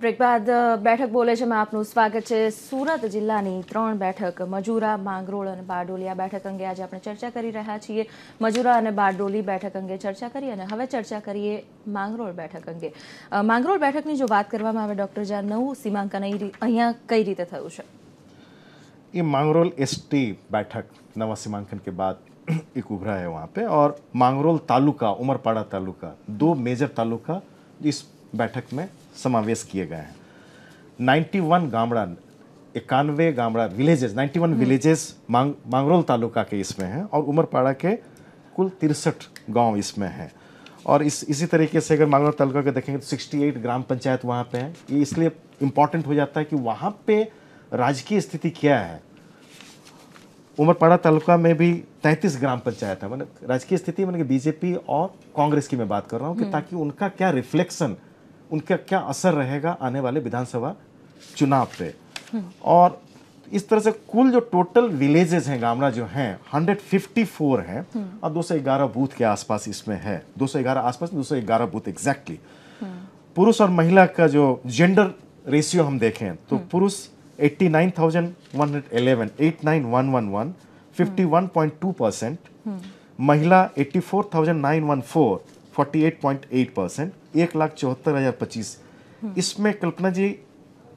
Break બાદ બેઠક બોલે છે માં આપનું સ્વાગત છે સુરત જિલ્લાની ત્રણ બેઠક મજૂરા માંગરોળ અને બારડોલી આ બેઠક અંગે આજે આપણે ચર્ચા કરી રહ્યા છીએ મજૂરા અને બારડોલી બેઠક અંગે ચર્ચા કરી અને હવે ચર્ચા કરીએ માંગરોળ બેઠક અંગે માંગરોળ બેઠકની જો વાત કરવામાં આવે ડૉક્ટર જ્યાં નવું સીમાંકન અહીંયા કઈ રીતે થયું છે ये मांगरोल एसटी बैठक नवा सीमांकन के बाद एक उभरा है वहाँ पे और मांगरोल तालुका उमरपाड़ा तालुका दो मेजर तालुका इस बैठक में समावेश किए गए हैं 91 गामड़ा इक्यानवे गामड़ा विलेजेस 91 विलेजेस मांग मांगरोल तालुका के इसमें हैं और उमरपाड़ा के कुल तिरसठ गांव इसमें हैं और इस इसी तरीके से अगर मांगरोल तालुका के देखेंगे तो सिक्सटी ग्राम पंचायत वहाँ पे हैं ये इसलिए इम्पॉर्टेंट हो जाता है कि वहाँ पे राजकीय स्थिति क्या है उमरपाड़ा तालुका में भी 33 ग्राम पंचायत है मैंने मतलब राजकीय स्थिति मैंने बीजेपी और कांग्रेस की मैं बात कर रहा हूँ कि हम्म। ताकि उनका क्या रिफ्लेक्शन उनका क्या असर रहेगा आने वाले विधानसभा चुनाव पे हम्म। और इस तरह से कुल जो टोटल विलेजेस हैं गामड़ा जो हैं 154 हैं हम्म। और 211 बूथ के आसपास इसमें है 211 आसपास 211 बूथ एग्जैक्टली पुरुष और महिला का जो जेंडर रेशियो हम देखें तो पुरुष 89,111, 89111, 51.2 percent. महिला पॉइंट एट परसेंट एक लाख चौहत्तर हजार पच्चीस इसमें कल्पना जी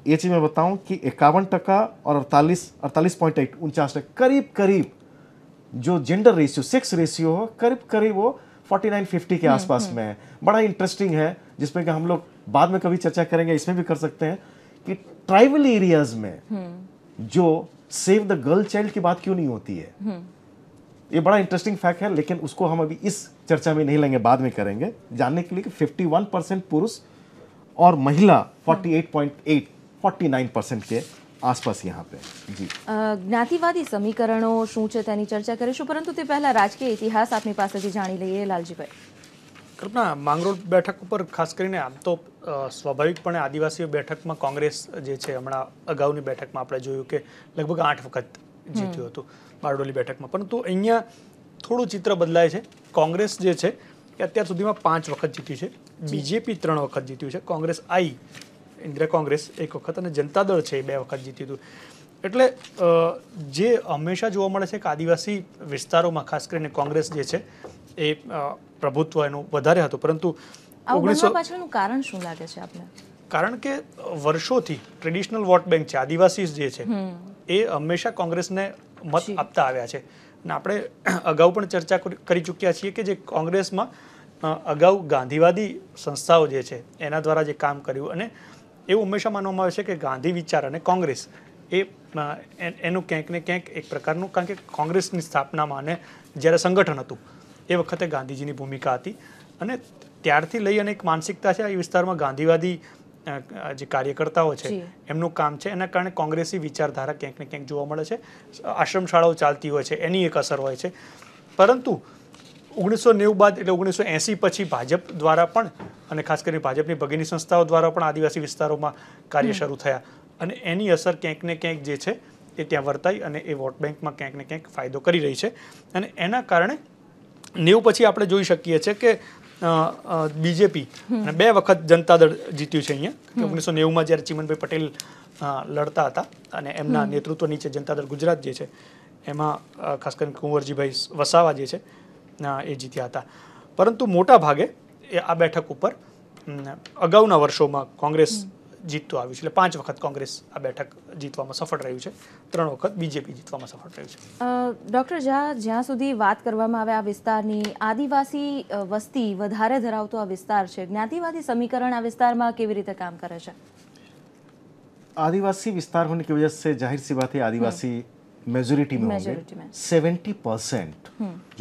ये चीज़ मैं बताऊं कि इक्यावन टका और अड़तालीस अड़तालीस पॉइंट एट उनचास टका करीब करीब जो जेंडर रेशियो सेक्स रेशियो हो करीब करीब वो फोर्टी नाइन फिफ्टी के हम्म, आसपास हम्म। में है बड़ा इंटरेस्टिंग है जिसमें कि हम लोग बाद में कभी चर्चा करेंगे इसमें भी कर सकते हैं कि ट्राइबल एरियाज में हम्म। जो सेव द गर्ल चाइल्ड की बात क्यों नहीं होती है हम्म। ये बड़ा इंटरेस्टिंग फैक्ट है लेकिन उसको हम अभी इस चर्चा में नहीं लेंगे बाद में करेंगे जानने के लिए कि 51 परसेंट पुरुष और महिला 48.8 49 परसेंट के आसपास यहाँ पे जी ज्ञातिवादी समीकरणों शू चर्चा करूँ परंतु કરીશું પરંતુ તે પહેલા રાજકીય ઇતિહાસ આપની પાસેથી જાણી કલ્પના માંગરોળ બેઠક ઉપર ખાસ કરીને આમ તો સ્વાભાવિકપણે આદિવાસી બેઠકમાં કોંગ્રેસ જે છે હમણાં અગાઉની બેઠકમાં આપણે જોયું કે લગભગ આઠ વખત જીત્યું હતું બારડોલી બેઠકમાં પરંતુ અહીંયા થોડું ચિત્ર બદલાય છે કોંગ્રેસ જે છે એ અત્યાર સુધીમાં પાંચ વખત જીત્યું છે બીજેપી ત્રણ વખત જીત્યું છે કોંગ્રેસ આઈ ઇન્દિરા કોંગ્રેસ એક વખત અને જનતા દળ છે એ બે વખત જીત્યું હતું એટલે જે હંમેશા જોવા મળે છે કે આદિવાસી વિસ્તારોમાં ખાસ કરીને કોંગ્રેસ જે છે એ પ્રભુત્વ એનું વધારે હતું પરંતુ કારણ શું લાગે છે આપને કારણ કે વર્ષોથી ટ્રેડિશનલ વોટ બેંક છે આદિવાસી જે છે એ હંમેશા કોંગ્રેસને મત આપતા આવ્યા છે અને આપણે અગાઉ પણ ચર્ચા કરી ચૂક્યા છીએ કે જે કોંગ્રેસમાં અગાઉ ગાંધીવાદી સંસ્થાઓ જે છે એના દ્વારા જે કામ કર્યું અને એવું હંમેશા માનવામાં આવે છે કે ગાંધી વિચાર અને કોંગ્રેસ એ એનું ક્યાંક ને ક્યાંક એક પ્રકારનું કારણ કે કોંગ્રેસની સ્થાપનામાં અને જ્યારે સંગઠન હતું એ વખતે ગાંધીજીની ભૂમિકા હતી અને ત્યારથી લઈ અને એક માનસિકતા છે એ વિસ્તારમાં ગાંધીવાદી જે કાર્યકર્તાઓ છે એમનું કામ છે એના કારણે કોંગ્રેસી વિચારધારા ક્યાંક ને ક્યાંક જોવા મળે છે આશ્રમ શાળાઓ ચાલતી હોય છે એની એક અસર હોય છે પરંતુ ઓગણીસો નેવું બાદ એટલે ઓગણીસો એંસી પછી ભાજપ દ્વારા પણ અને ખાસ કરીને ભાજપની ભગીની સંસ્થાઓ દ્વારા પણ આદિવાસી વિસ્તારોમાં કાર્ય શરૂ થયા અને એની અસર ક્યાંક ને ક્યાંક જે છે એ ત્યાં વર્તાઈ અને એ વોટ બેંકમાં ક્યાંક ને ક્યાંક ફાયદો કરી રહી છે અને એના કારણે નેવું પછી આપણે જોઈ શકીએ છીએ કે બીજેપી અને બે વખત જનતા દળ જીત્યું છે અહીંયા ઓગણીસો નેવુંમાં જ્યારે ચીમનભાઈ પટેલ લડતા હતા અને એમના નેતૃત્વ નીચે જનતા દળ ગુજરાત જે છે એમાં ખાસ કરીને કુંવરજીભાઈ વસાવા જે છે એ જીત્યા હતા પરંતુ મોટા ભાગે એ આ બેઠક ઉપર અગાઉના વર્ષોમાં કોંગ્રેસ જીતતું આવ્યું છે એટલે પાંચ વખત કોંગ્રેસ આ બેઠક જીતવામાં સફળ રહ્યું છે ત્રણ વખત બીજેપી જીતવામાં સફળ રહ્યું છે ડૉક્ટર ઝા જ્યાં સુધી વાત કરવામાં આવે આ વિસ્તારની આદિવાસી વસ્તી વધારે ધરાવતો આ વિસ્તાર છે જ્ઞાતિવાદી સમીકરણ આ વિસ્તારમાં કેવી રીતે કામ કરે છે आदिवासी विस्तार होने की वजह से जाहिर सी बात है आदिवासी मेजोरिटी में होंगे सेवेंटी परसेंट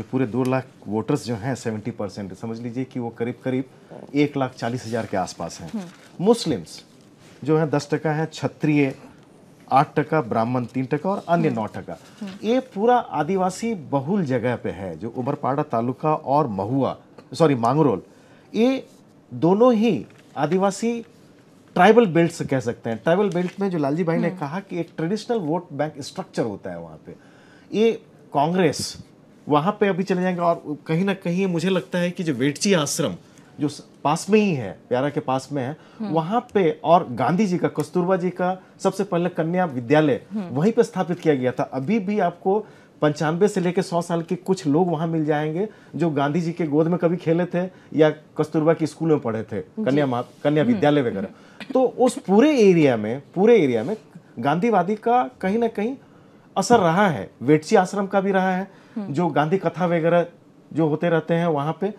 जो पूरे दो लाख वोटर्स जो हैं सेवेंटी परसेंट समझ लीजिए कि वो करीब करीब एक लाख चालीस हजार के आसपास हैं मुस्लिम्स जो है दस टका है क्षत्रिय आठ टका ब्राह्मण तीन टका और अन्य नौ टका ये पूरा आदिवासी बहुल जगह पे है जो उबरपाड़ा तालुका और महुआ सॉरी मांगरोल ये दोनों ही आदिवासी ट्राइबल बेल्ट से कह सकते हैं ट्राइबल बेल्ट में जो लालजी भाई ने हम्म। कहा कि एक ट्रेडिशनल वोट बैंक स्ट्रक्चर होता है वहाँ पे ये कांग्रेस वहाँ पे अभी चले जाएंगे और कहीं ना कहीं मुझे लगता है कि जो वेटची आश्रम जो पास में ही है प्यारा के पास में है हम्म। वहां पे और गांधी जी का कस्तूरबा जी का सबसे पहले कन्या विद्यालय हम्म। वहीं पे स्थापित किया गया था अभी भी आपको पंचानवे से लेकर सौ साल के कुछ लोग वहां मिल जाएंगे जो गांधी जी के गोद में कभी खेले थे या कस्तूरबा के स्कूल में पढ़े थे कन्या मा कन्या हम्म। विद्यालय वगैरह तो उस पूरे एरिया में पूरे एरिया में गांधीवादी का कहीं ना कहीं असर रहा है वेटसी आश्रम का भी रहा है जो गांधी कथा वगैरह जो होते रहते हैं वहां पे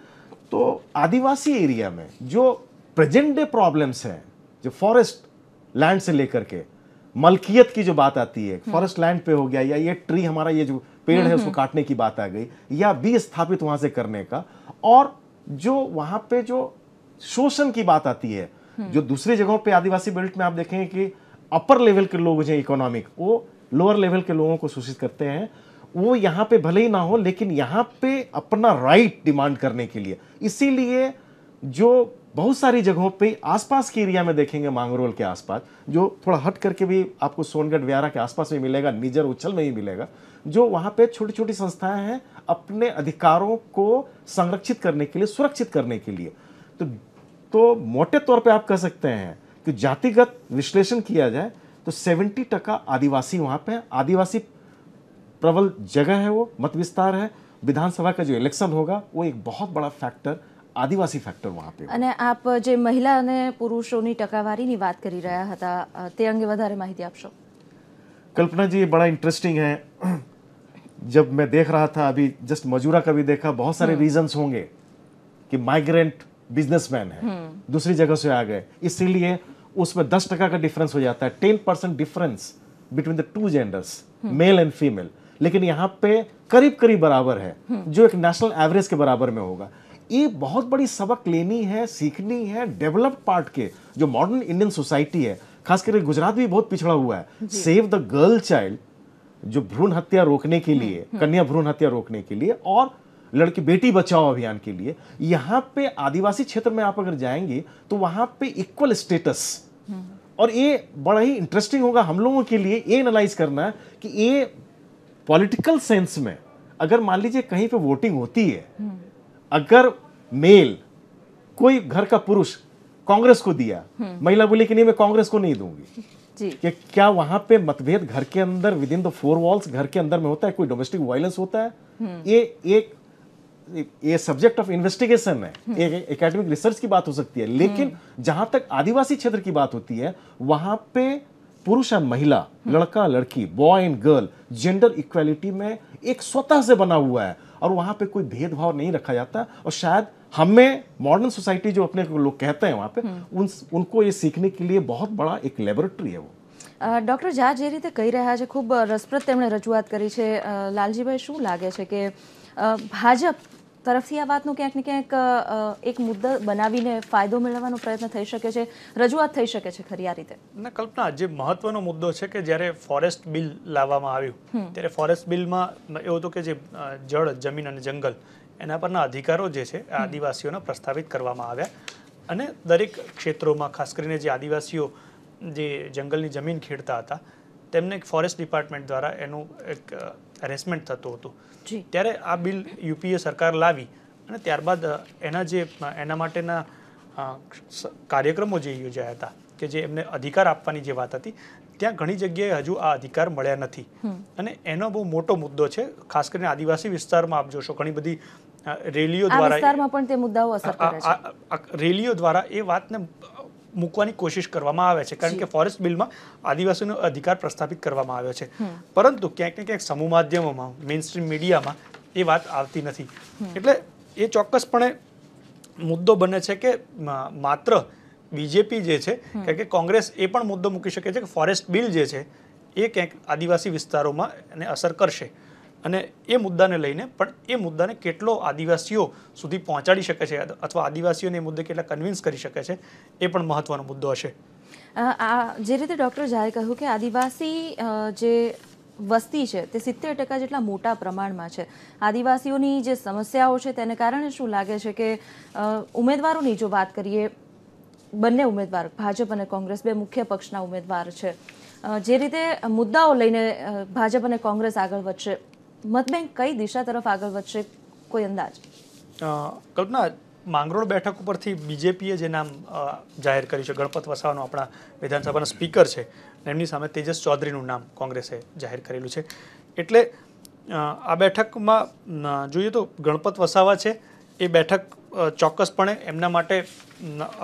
तो आदिवासी एरिया में जो प्रेजेंट डे प्रॉब्लम्स हैं जो फॉरेस्ट लैंड से लेकर के मलकियत की जो बात आती है फॉरेस्ट हम्म। लैंड पे हो गया या ये ट्री हमारा ये जो पेड़ है हम्म, उसको हम्म। काटने की बात आ गई या भी स्थापित वहां से करने का और जो वहां पे जो शोषण की बात आती है जो दूसरी जगहों पे आदिवासी बेल्ट में आप देखेंगे कि अपर लेवल के लोग जो इकोनॉमिक वो लोअर लेवल के लोगों को शोषित करते हैं वो यहाँ पे भले ही ना हो लेकिन यहाँ पे अपना राइट डिमांड करने के लिए इसीलिए जो बहुत सारी जगहों पे आसपास के एरिया में देखेंगे मांगरोल के आसपास जो थोड़ा हट करके भी आपको सोनगढ़ व्यारा के आसपास में मिलेगा निजर उछल में ही मिलेगा जो वहाँ पे छोटी छोटी संस्थाएं हैं अपने अधिकारों को संरक्षित करने के लिए सुरक्षित करने के लिए तो तो मोटे तौर पे आप कह सकते हैं कि जातिगत विश्लेषण किया जाए तो सेवेंटी टका आदिवासी वहाँ पे आदिवासी प्रबल जगह है वो मत विस्तार है होगा वो एक बहुत बड़ा फैक्टर आदिवासी फैक्टर वहाँ पे अने आप जो महिला ने पुरुषों જે टकावारी नहीं बात करी रहा કરી રહ્યા હતા वधारे माहिती आप शो कल्पना जी ये बड़ा इंटरेस्टिंग है जब मैं देख रहा था अभी जस्ट मजूरा का भी देखा बहुत सारे रीजंस हम्म। होंगे कि माइग्रेंट बिजनेसमैन है हम्म। दूसरी जगह से आ गए इसीलिए उसमें दस टका का डिफरेंस हो जाता है ten percent difference between the two genders male and female लेकिन यहाँ पे करीब करीब बराबर है हम्म। जो एक नेशनल एवरेज के बराबर में होगा ये बहुत बड़ी सबक लेनी है सीखनी है डेवलप्ड पार्ट के जो मॉडर्न इंडियन सोसाइटी है खास करके गुजरात भी बहुत पिछड़ा हुआ है सेव द गर्ल चाइल्ड जो भ्रूण हत्या रोकने के हम्म, लिए हम्म। कन्या भ्रूण हत्या रोकने के लिए और लड़की बेटी बचाओ अभियान के लिए यहाँ पे आदिवासी क्षेत्र में आप अगर जाएंगे तो वहां पे इक्वल स्टेटस और ये बड़ा ही इंटरेस्टिंग होगा हम लोगों के लिए ये एनालाइज करना कि ये पॉलिटिकल सेंस में अगर मान लीजिए कहीं पे वोटिंग होती है अगर मेल कोई घर का पुरुष कांग्रेस को दिया महिला बोली कि नहीं मैं कांग्रेस को नहीं दूंगी जी। क्या वहां पे मतभेद घर के अंदर within the four walls घर के अंदर में होता है कोई डोमेस्टिक वायलेंस होता है ये हम्म। एक ये सब्जेक्ट ऑफ इन्वेस्टिगेशन है एक एकेडमिक रिसर्च की बात हो सकती है लेकिन हम्म। जहां तक आदिवासी क्षेत्र की बात होती है वहां पे पुरुष या महिला लड़का लड़की boy and girl gender equality में एक स्वतः से बना हुआ है और वहाँ पे कोई भेदभाव नहीं रखा जाता और शायद हमें मॉडर्न सोसाइटी जो अपने लोग कहते हैं वहाँ पे उन उनको ये सीखने के लिए बहुत बड़ा एक लेबोरेटरी है वो डॉक्टर ઝા જે रीते कही रहा है खूब रसप्रद रजूआत करी है लालजी भाई शू लगे कि भाजप તરફથી આ વાતનો ક્યાંક ને ક્યાંક એક મુદ્દો બનાવીને ફાયદો મેળવવાનો પ્રયત્ન થઈ શકે છે રજૂઆત થઈ શકે છે ખરી આ રીતે ના કલ્પના જે મહત્વનો મુદ્દો છે કે જ્યારે ફોરેસ્ટ બિલ લાવવામાં આવ્યું ત્યારે ફોરેસ્ટ બિલમાં એવું હતું કે જે જળ જમીન અને જંગલ એના પરના અધિકારો જે છે આદિવાસીઓના પ્રસ્તાવિત કરવામાં આવ્યા અને દરેક ક્ષેત્રોમાં ખાસ કરીને જે આદિવાસીઓ જે જંગલની જમીન ખેડતા હતા તેમને ફોરેસ્ટ ડિપાર્ટમેન્ટ દ્વારા એનું એક હેરેસમેન્ટ થતું હતું ત્યારે આ બિલ યુપીએ સરકાર લાવી અને ત્યારબાદ એના જે એના માટેના કાર્યક્રમો જે યોજાયા હતા કે જે એમને અધિકાર આપવાની જે વાત હતી ત્યાં ઘણી જગ્યાએ હજુ આ અધિકાર મળ્યા નથી અને એનો બહુ મોટો મુદ્દો છે ખાસ કરીને આદિવાસી વિસ્તારમાં આપ જોશો ઘણી બધી રેલીઓ દ્વારા રેલીઓ દ્વારા એ વાતને મૂકવાની કોશિશ કરવામાં આવે છે કારણ કે ફોરેસ્ટ બિલમાં આદિવાસીનો અધિકાર પ્રસ્થાપિત કરવામાં આવ્યો છે પરંતુ ક્યાંક ને ક્યાંક સમૂહ માધ્યમોમાં મેઇન સ્ટ્રીમ મીડિયામાં એ વાત આવતી નથી એટલે એ ચોક્કસપણે મુદ્દો બને છે કે માત્ર બીજેપી જે છે કારણ કે કોંગ્રેસ એ પણ મુદ્દો મૂકી શકે છે કે ફોરેસ્ટ બિલ જે છે એ ક્યાંક આદિવાસી વિસ્તારોમાં એને અસર કરશે અને એ મુદ્દાને લઈને પણ એ મુદ્દાને કેટલો આદિવાસીઓ સુધી પહોંચાડી શકે છે અથવા આદિવાસીઓને એ મુદ્દે કેટલા કન્વિન્સ કરી શકે છે એ પણ મહત્વનો મુદ્દો હશે આ જે રીતે ડૉક્ટર ઝાએ કહ્યું કે આદિવાસી જે વસ્તી છે તે સિત્તેર ટકા જેટલા મોટા પ્રમાણમાં છે આદિવાસીઓની જે સમસ્યાઓ છે તેને કારણે શું લાગે છે કે ઉમેદવારોની જો વાત કરીએ બંને ઉમેદવાર ભાજપ અને કોંગ્રેસ બે મુખ્ય પક્ષના ઉમેદવાર છે જે રીતે મુદ્દાઓ લઈને ભાજપ અને કોંગ્રેસ આગળ વધશે મતબેંક કઈ દિશા તરફ આગળ વધશે કોઈ અંદાજ કલ્પના માંગરોળ બેઠક ઉપરથી બીજેપીએ જે નામ જાહેર કર્યું છે ગણપત વસાવાનો આપણા વિધાનસભાના સ્પીકર છે એમની સામે તેજસ ચૌધરીનું નામ કોંગ્રેસે જાહેર કરેલું છે એટલે આ બેઠકમાં જોઈએ તો ગણપત વસાવા છે એ બેઠક ચોક્કસપણે એમના માટે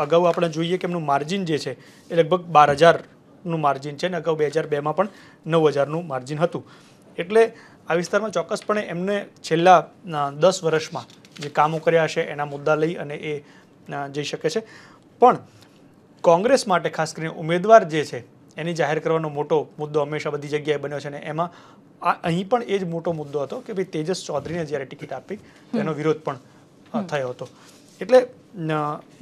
અગાઉ આપણે જોઈએ કે એમનું માર્જિન જે છે એ લગભગ બાર હજારનું માર્જિન છે અને અગાઉ બે હજાર બેમાં પણ નવ હજારનું માર્જિન હતું એટલે આ વિસ્તારમાં ચોક્કસપણે એમને છેલ્લા દસ વર્ષમાં જે કામો કર્યા છે એના મુદ્દા લઈ અને એ જઈ શકે છે પણ કોંગ્રેસ માટે ખાસ કરીને ઉમેદવાર જે છે એની જાહેર કરવાનો મોટો મુદ્દો હંમેશા બધી જગ્યાએ બન્યો છે અને એમાં આ અહીં પણ એ જ મોટો મુદ્દો હતો કે ભાઈ તેજસ ચૌધરીને જ્યારે ટિકિટ આપી તેનો વિરોધ પણ થયો હતો એટલે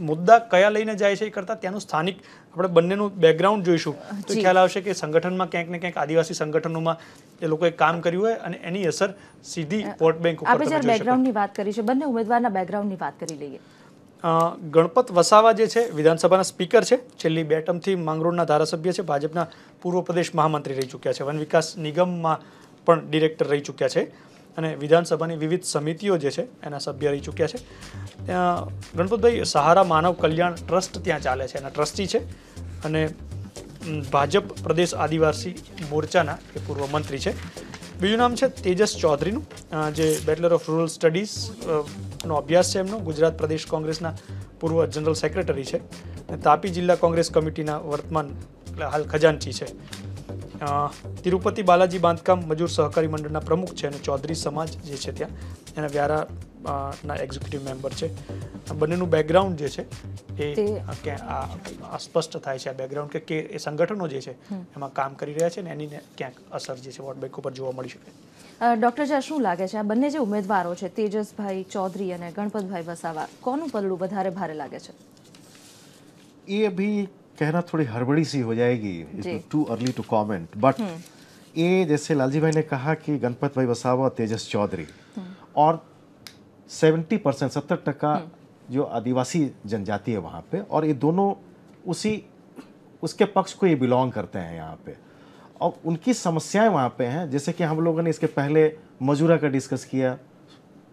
મુદ્દા કયા લઈને જાય છે એ કરતાં ત્યાંનું સ્થાનિક આપણે બંનેનું બેકગ્રાઉન્ડ જોઈશું તો ખ્યાલ આવશે કે સંગઠનમાં ક્યાંક ને ક્યાંક આદિવાસી સંગઠનોમાં એ લોકોએ કામ કર્યું હોય અને એની અસર સીધી વોટ બેંક ઉપર આપણે બેકગ્રાઉન્ડની વાત કરી છે બંને ઉમેદવારના બેકગ્રાઉન્ડની વાત કરી લઈએ ગણપત વસાવા જે છે વિધાનસભાના સ્પીકર છે છેલ્લી બે ટર્મથી માંગરોળના ધારાસભ્ય છે ભાજપના પૂર્વ પ્રદેશ મહામંત્રી રહી ચૂક્યા છે વન વિકાસ નિગમમાં પણ ડિરેક્ટર રહી ચૂક્યા છે અને વિધાનસભાની વિવિધ સમિતિઓ જે છે એના સભ્ય રહી ચૂક્યા છે ત્યાં ગણપતભાઈ સહારા માનવ કલ્યાણ ટ્રસ્ટ ત્યાં ચાલે છે એના ટ્રસ્ટી છે અને ભાજપ પ્રદેશ આદિવાસી મોરચાના એ પૂર્વ મંત્રી છે બીજું નામ છે તેજસ ચૌધરીનું જે બેચલર ઓફ રૂરલ સ્ટડીઝ નો અભ્યાસ છે એમનો ગુજરાત પ્રદેશ કોંગ્રેસના પૂર્વ જનરલ સેક્રેટરી છે અને તાપી જિલ્લા કોંગ્રેસ કમિટીના વર્તમાન હાલ ખજાનચી છે તિરુપતિ બાલાજી બાંધકામ મજૂર સહકારી મંડળના પ્રમુખ છે અને ચૌધરી સમાજ જે છે ત્યાં એના વ્યારા ના એક્ઝિક્યુટિવ મેમ્બર છે બંનેનું બેકગ્રાઉન્ડ જે છે એ આ સ્પષ્ટ થાય છે આ બેકગ્રાઉન્ડ કે એ સંગઠનો જે છે એમાં કામ કરી રહ્યા છે ને એની ક્યાંક અસર જે છે વોટ બેંક ઉપર જોવા મળી શકે ડોક્ટર જા શું લાગે છે આ બંને જે ઉમેદવારો છે તેજસભાઈ ચૌધરી અને ગણપતભાઈ વસાવા કોનું પલડું વધારે ભારે લાગે છે એ ભી कहना थोड़ी हड़बड़ी सी हो जाएगी too early to comment but ये जैसे लालजी भाई ने कहा कि गणपत भाई वसावा तेजस चौधरी हम्म। और 70 परसेंट सत्तर टका हम्म। जो आदिवासी जनजाति है वहाँ पे और ये दोनों उसी उसके पक्ष को ये बिलोंग करते हैं यहाँ पे और उनकी समस्याएं वहाँ पे हैं जैसे कि हम लोगों ने इसके पहले मजूरा का डिस्कस किया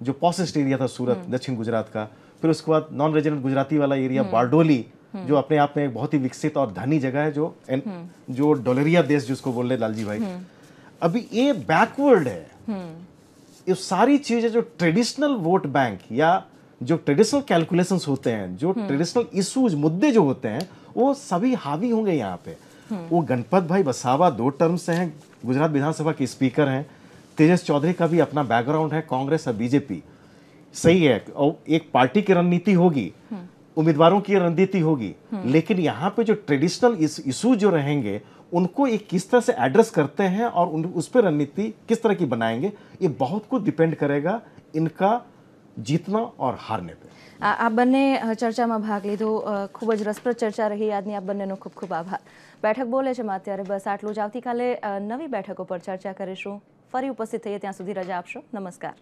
जो पॉसेस्ट एरिया था सूरत हम्म। दक्षिण गुजरात का फिर उसके बाद नॉन रेजिडेंट गुजराती वाला एरिया बारडोली हम्म। जो अपने आप में एक बहुत ही विकसित और धनी जगह है जो एन, हम्म। जो डोलरिया देश जिसको बोल रहे लाल जी भाई हम्म। अभी ये बैकवर्ड है ये सारी चीजें जो ट्रेडिशनल वोट बैंक या जो ट्रेडिशनल कैलकुलेशंस होते हैं जो ट्रेडिशनल इश्यूज मुद्दे जो होते हैं वो सभी हावी होंगे यहाँ पे वो गणपत भाई बसावा दो टर्म से हैं गुजरात विधानसभा के स्पीकर हैं तेजस चौधरी का भी अपना बैकग्राउंड है कांग्रेस और बीजेपी सही है और एक पार्टी की रणनीति होगी उम्मीदवारों की रणनीति होगी लेकिन यहाँ पे जो ट्रेडिशनल इशू जो रहेंगे उनको एक किस तरह से एड्रेस करते हैं और उन उस पर रणनीति किस तरह की बनाएंगे ये बहुत कुछ डिपेंड करेगा इनका जीतना और हारने पे आप बने चर्चा में भाग लीधो तो, खूब रसप्रद चर्चा रही याद नहीं आप बने खूब खूब आभार बैठक बोले छे मैं अत्यार बस आटलू ज आती का नवी बैठक पर चर्चा करीशू फरी उपस्थित थे त्या सुधी रजा आपशो नमस्कार